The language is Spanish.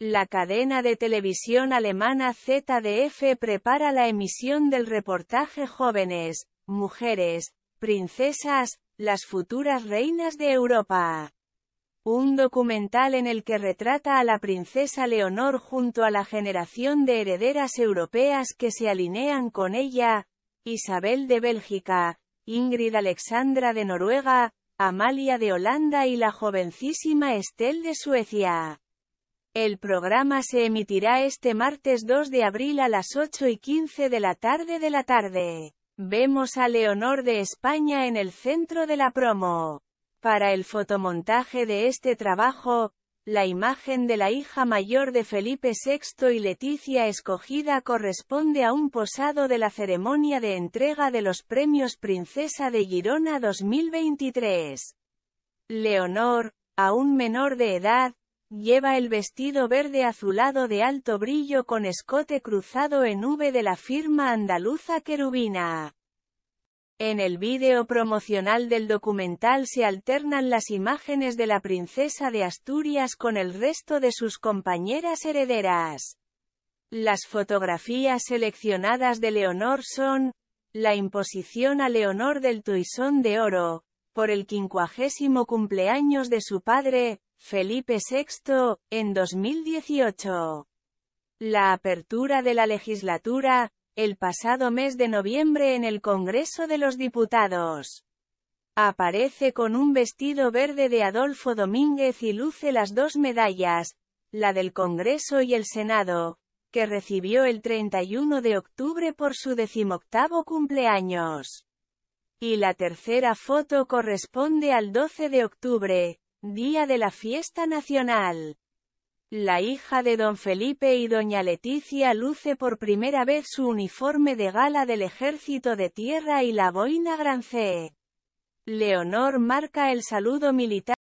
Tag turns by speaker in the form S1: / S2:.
S1: La cadena de televisión alemana ZDF prepara la emisión del reportaje Jóvenes, Mujeres, Princesas, las futuras reinas de Europa. Un documental en el que retrata a la princesa Leonor junto a la generación de herederas europeas que se alinean con ella, Isabel de Bélgica, Ingrid Alexandra de Noruega, Amalia de Holanda y la jovencísima Estelle de Suecia. El programa se emitirá este martes 2 de abril a las 8 y 15 de la tarde de la tarde. Vemos a Leonor de España en el centro de la promo. Para el fotomontaje de este trabajo, la imagen de la hija mayor de Felipe VI y Leticia escogida corresponde a un posado de la ceremonia de entrega de los premios Princesa de Girona 2023. Leonor, aún menor de edad, Lleva el vestido verde azulado de alto brillo con escote cruzado en V de la firma andaluza Querubina. En el vídeo promocional del documental se alternan las imágenes de la princesa de Asturias con el resto de sus compañeras herederas. Las fotografías seleccionadas de Leonor son, la imposición a Leonor del Tuisón de Oro, por el quincuagésimo cumpleaños de su padre, Felipe VI, en 2018. La apertura de la legislatura, el pasado mes de noviembre en el Congreso de los Diputados. Aparece con un vestido verde de Adolfo Domínguez y luce las dos medallas, la del Congreso y el Senado, que recibió el 31 de octubre por su decimoctavo cumpleaños. Y la tercera foto corresponde al 12 de octubre, Día de la fiesta nacional. La hija de don Felipe y doña Leticia luce por primera vez su uniforme de gala del Ejército de Tierra y la boina grancé. Leonor marca el saludo militar